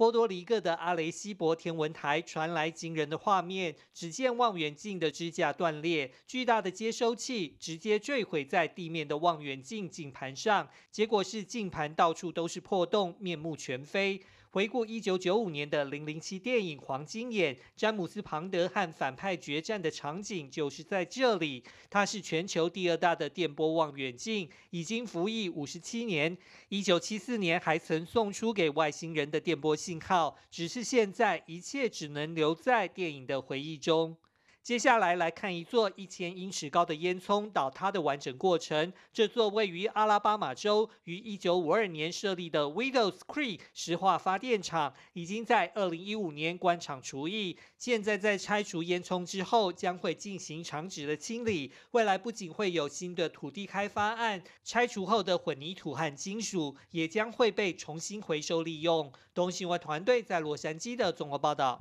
波多黎各的阿雷西博天文台传来惊人的画面，只见望远镜的支架断裂，巨大的接收器直接坠毁在地面的望远镜镜盘上，结果是镜盘到处都是破洞，面目全非。回顾一九九五年的《零零七》电影《黄金眼》，詹姆斯·庞德和反派决战的场景就是在这里。它是全球第二大的电波望远镜，已经服役五十七年。一九七四年还曾送出给外星人的电波信号，只是现在一切只能留在电影的回忆中。接下来来看一座一千英尺高的烟囱倒塌的完整过程。这座位于阿拉巴马州于一九五二年设立的 Windows Creek 石化发电厂，已经在二零一五年关厂除役。现在在拆除烟囱之后，将会进行厂址的清理。未来不仅会有新的土地开发案，拆除后的混凝土和金属也将会被重新回收利用。东新闻团队在洛杉矶的综合报道。